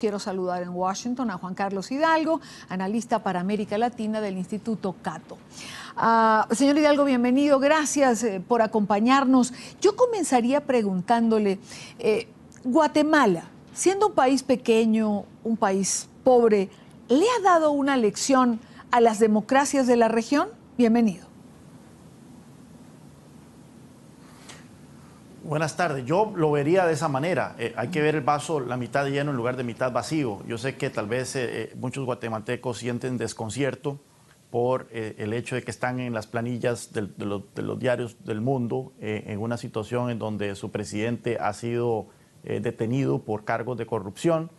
Quiero saludar en Washington a Juan Carlos Hidalgo, analista para América Latina del Instituto Cato. Ah, señor Hidalgo, bienvenido. Gracias eh, por acompañarnos. Yo comenzaría preguntándole, eh, Guatemala, siendo un país pequeño, un país pobre, ¿le ha dado una lección a las democracias de la región? Bienvenido. Buenas tardes. Yo lo vería de esa manera. Eh, hay que ver el vaso la mitad lleno en lugar de mitad vacío. Yo sé que tal vez eh, eh, muchos guatemaltecos sienten desconcierto por el hecho de que están en las planillas de, los, diarios del mundo en una situación en donde su presidente ha sido detenido por cargos de corrupción.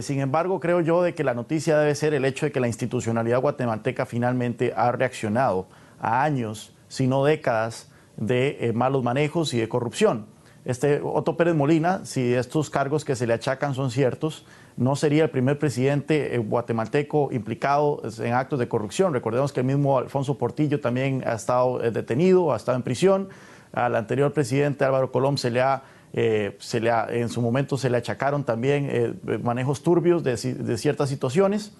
sin embargo, creo yo de que la noticia debe ser el hecho de que la institucionalidad guatemalteca finalmente ha reaccionado a años, si no décadas, de malos manejos y de corrupción. Este Otto Pérez Molina, si estos cargos que se le achacan son ciertos, no sería el primer presidente eh, guatemalteco implicado en actos de corrupción. Recordemos que el mismo Alfonso Portillo también ha estado eh, detenido, ha estado en prisión. Al anterior presidente Álvaro Colón se le ha eh, se le en su momento se le achacaron también manejos turbios de, ciertas situaciones.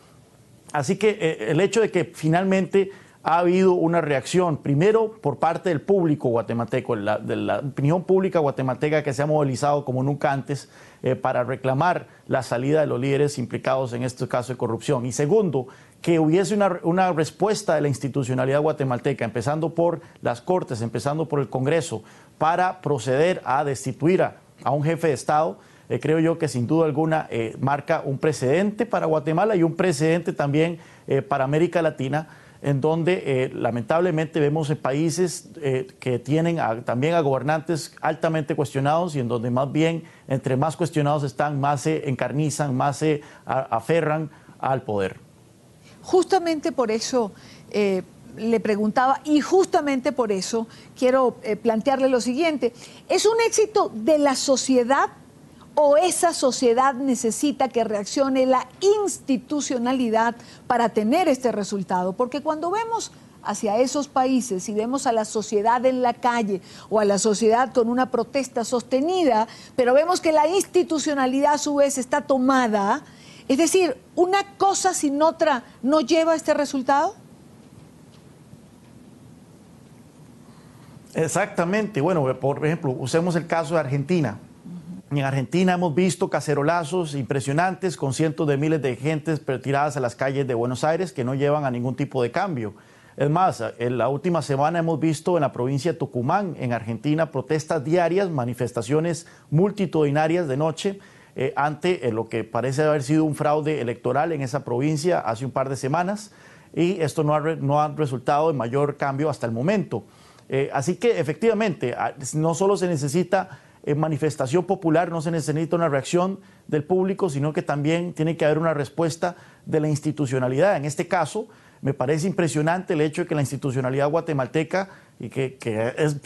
Así que el hecho de que finalmente ha habido una reacción, primero por parte del público guatemalteco, de la opinión pública guatemalteca que se ha movilizado como nunca antes eh, para reclamar la salida de los líderes implicados en este caso de corrupción. Y segundo, que hubiese una, respuesta de la institucionalidad guatemalteca, empezando por las Cortes, empezando por el Congreso, para proceder a destituir a, un jefe de Estado. Eh, creo yo que sin duda alguna eh, marca un precedente para Guatemala y un precedente también para América Latina en donde eh, lamentablemente vemos países eh, que tienen también a gobernantes altamente cuestionados y en donde más bien entre más cuestionados están, más se encarnizan, más se aferran al poder. Justamente por eso eh, le preguntaba y justamente por eso quiero plantearle lo siguiente. ¿Es un éxito de la sociedad o esa sociedad necesita que reaccione la institucionalidad para tener este resultado. Porque cuando vemos hacia esos países y vemos a la sociedad en la calle o a la sociedad con una protesta sostenida, pero vemos que la institucionalidad a su vez está tomada, es decir, una cosa sin otra no lleva a este resultado. Exactamente, bueno, por ejemplo, usemos el caso de Argentina en Argentina hemos visto cacerolazos impresionantes con cientos de miles de gentes retiradas a las calles de Buenos Aires que no llevan a ningún tipo de cambio. Es más, en la última semana hemos visto en la provincia de Tucumán, en Argentina, protestas diarias, manifestaciones multitudinarias de noche eh, ante eh, lo que parece haber sido un fraude electoral en esa provincia hace un par de semanas y esto no ha, resultado en mayor cambio hasta el momento. Eh, así que efectivamente, no solo se necesita en manifestación popular no se necesita una reacción del público, sino que también tiene que haber una respuesta de la institucionalidad. En este caso, me parece impresionante el hecho de que la institucionalidad guatemalteca, y que, es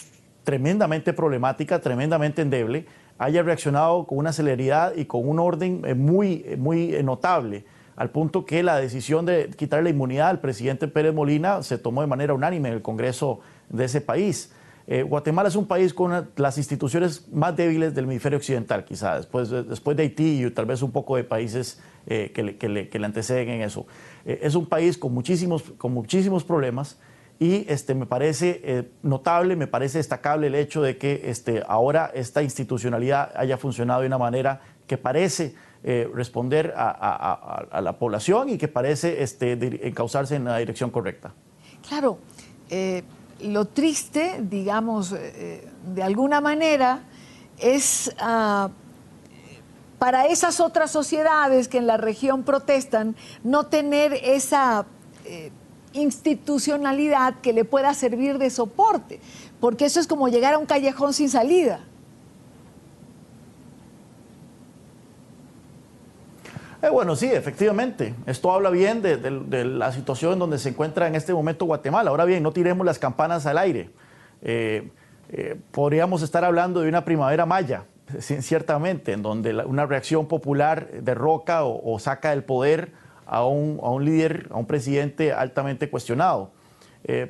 tremendamente problemática, tremendamente endeble, haya reaccionado con una celeridad y con un orden eh, muy, eh, muy eh, notable, al punto que la decisión de quitar la inmunidad al presidente Pérez Molina se tomó de manera unánime en el Congreso de ese país. Eh, Guatemala es un país con las instituciones más débiles del hemisferio occidental, quizás, eh, después, de Haití y tal vez un poco de países eh, que, le, anteceden en eso. es un país con muchísimos, con muchísimos problemas y este, me parece notable, me parece destacable el hecho de que este, ahora esta institucionalidad haya funcionado de una manera que parece responder a, la población y que parece este, encauzarse en la dirección correcta. Claro, lo triste, digamos, eh, eh, de alguna manera, es ah, para esas otras sociedades que en la región protestan no tener esa eh, institucionalidad que le pueda servir de soporte, porque eso es como llegar a un callejón sin salida. Eh, bueno, sí, efectivamente. Esto habla bien de, la situación en donde se encuentra en este momento Guatemala. Ahora bien, no tiremos las campanas al aire. Eh, eh, podríamos estar hablando de una primavera maya, ciertamente, en donde una reacción popular derroca o, saca del poder a un, a un, líder, a un presidente altamente cuestionado.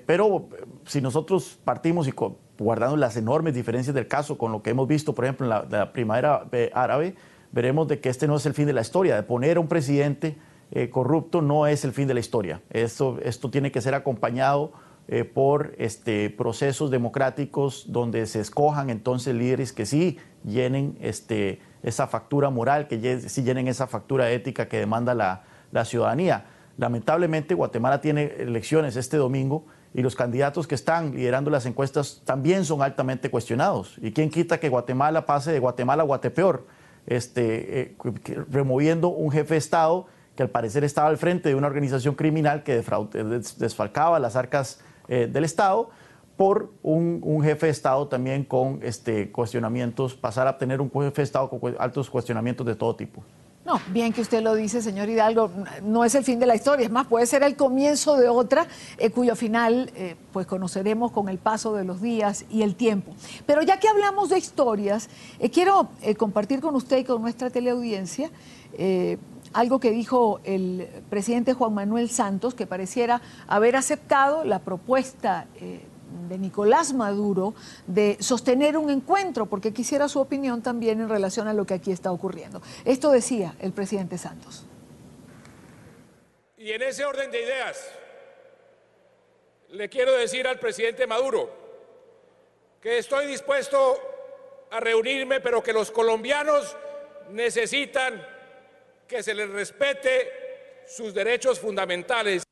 pero si nosotros partimos y guardando las enormes diferencias del caso con lo que hemos visto, por ejemplo, en la primavera árabe, veremos de que este no es el fin de la historia, de poner a un presidente eh, corrupto no es el fin de la historia. Esto, tiene que ser acompañado eh, por este, procesos democráticos donde se escojan entonces líderes que sí llenen este, esa factura moral, que sí llenen esa factura ética que demanda la, la ciudadanía. Lamentablemente Guatemala tiene elecciones este domingo y los candidatos que están liderando las encuestas también son altamente cuestionados. ¿Y quién quita que Guatemala pase de Guatemala a Guatepeor? Este, eh, removiendo un jefe de Estado que al parecer estaba al frente de una organización criminal que eh, desfalcaba las arcas eh, del Estado por un, jefe de Estado también con este, cuestionamientos, pasar a tener un jefe de Estado con altos cuestionamientos de todo tipo. No, bien que usted lo dice, señor Hidalgo, no es el fin de la historia, es más, puede ser el comienzo de otra, eh, cuyo final eh, pues conoceremos con el paso de los días y el tiempo. Pero ya que hablamos de historias, eh, quiero compartir con usted y con nuestra teleaudiencia algo que dijo el presidente Juan Manuel Santos, que pareciera haber aceptado la propuesta de Nicolás Maduro de sostener un encuentro, porque quisiera su opinión también en relación a lo que aquí está ocurriendo. Esto decía el presidente Santos. Y en ese orden de ideas, le quiero decir al presidente Maduro que estoy dispuesto a reunirme, pero que los colombianos necesitan que se les respete sus derechos fundamentales.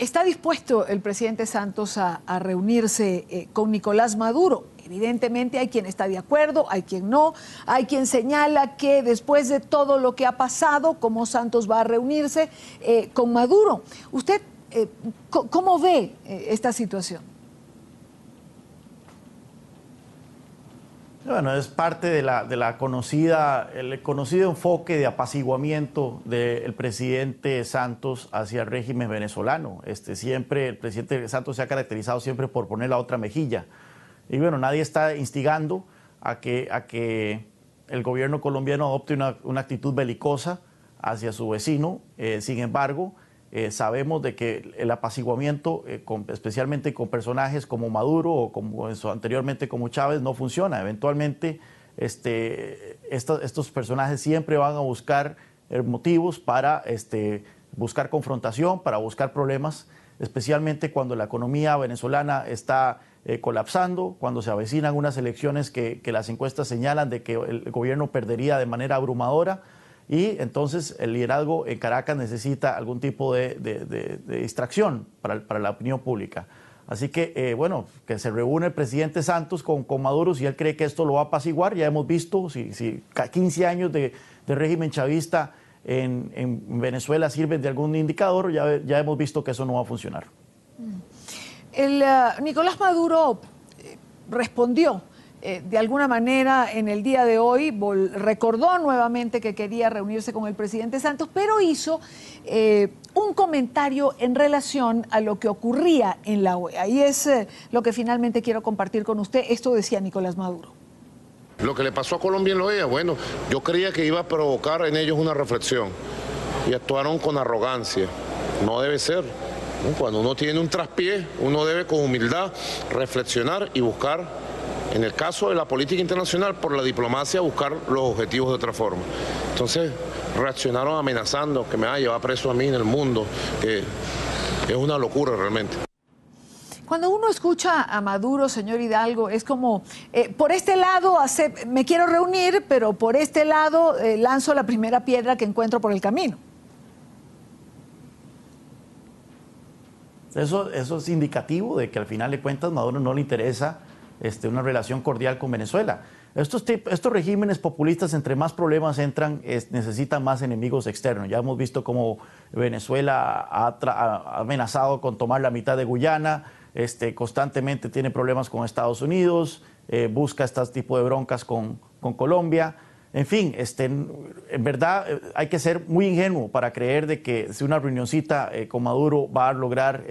¿Está dispuesto el presidente Santos a, reunirse eh, con Nicolás Maduro? Evidentemente hay quien está de acuerdo, hay quien no, hay quien señala que después de todo lo que ha pasado, cómo Santos va a reunirse eh, con Maduro. ¿Usted eh, cómo ve esta situación? Bueno, es parte de la, conocida, el conocido enfoque de apaciguamiento del presidente Santos hacia el régimen venezolano. Este, siempre, el presidente Santos se ha caracterizado siempre por poner la otra mejilla. Y bueno, nadie está instigando a que, el gobierno colombiano adopte una, actitud belicosa hacia su vecino. Eh, sin embargo, eh, sabemos de que el apaciguamiento, eh, especialmente con personajes como Maduro o como anteriormente como Chávez, no funciona. Eventualmente este, estos personajes siempre van a buscar eh, motivos para este, buscar confrontación, para buscar problemas, especialmente cuando la economía venezolana está colapsando, cuando se avecinan unas elecciones que las encuestas señalan de que el gobierno perdería de manera abrumadora y entonces el liderazgo en Caracas necesita algún tipo de, distracción para, para, la opinión pública. Así que, eh, bueno, que se reúne el presidente Santos con, con, Maduro si él cree que esto lo va a apaciguar. Ya hemos visto, si, 15 años de, régimen chavista en, Venezuela sirven de algún indicador, ya, ya hemos visto que eso no va a funcionar. Mm. El, eh, Nicolás Maduro respondió eh, de alguna manera en el día de hoy recordó nuevamente que quería reunirse con el presidente Santos, pero hizo eh, un comentario en relación a lo que ocurría en la OEA. Y es eh, lo que finalmente quiero compartir con usted. Esto decía Nicolás Maduro. Lo que le pasó a Colombia en la OEA, bueno, yo creía que iba a provocar en ellos una reflexión y actuaron con arrogancia. No debe ser. Cuando uno tiene un traspié, uno debe con humildad reflexionar y buscar en el caso de la política internacional, por la diplomacia, buscar los objetivos de otra forma. Entonces, reaccionaron amenazando que me va a llevar preso a mí en el mundo. que es una locura realmente. Cuando uno escucha a Maduro, señor Hidalgo, es como, eh, por este lado hace, me quiero reunir, pero por este lado eh, lanzo la primera piedra que encuentro por el camino. Eso, eso es indicativo de que al final de cuentas Maduro no le interesa este, una relación cordial con Venezuela. Estos, estos regímenes populistas, entre más problemas entran, necesitan más enemigos externos. Ya hemos visto cómo Venezuela ha, amenazado con tomar la mitad de Guyana, este, constantemente tiene problemas con Estados Unidos, eh, busca este tipo de broncas con, con Colombia. En fin, este, en verdad eh, hay que ser muy ingenuo para creer de que si una reunioncita eh, con Maduro va a lograr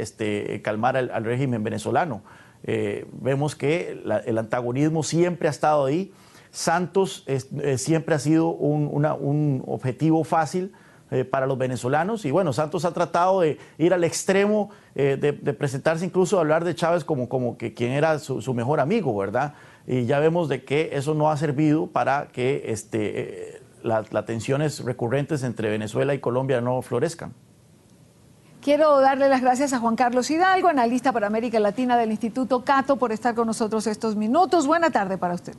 calmar al régimen venezolano. Eh, vemos que el antagonismo siempre ha estado ahí. Santos eh, siempre ha sido un, objetivo fácil eh, para los venezolanos y bueno, Santos ha tratado de ir al extremo, de, presentarse incluso, hablar de Chávez como, como que quien era su, mejor amigo, ¿verdad? Y ya vemos de que eso no ha servido para que este, las tensiones recurrentes entre Venezuela y Colombia no florezcan. Quiero darle las gracias a Juan Carlos Hidalgo, analista para América Latina del Instituto Cato, por estar con nosotros estos minutos. Buena tarde para usted.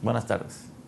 Buenas tardes.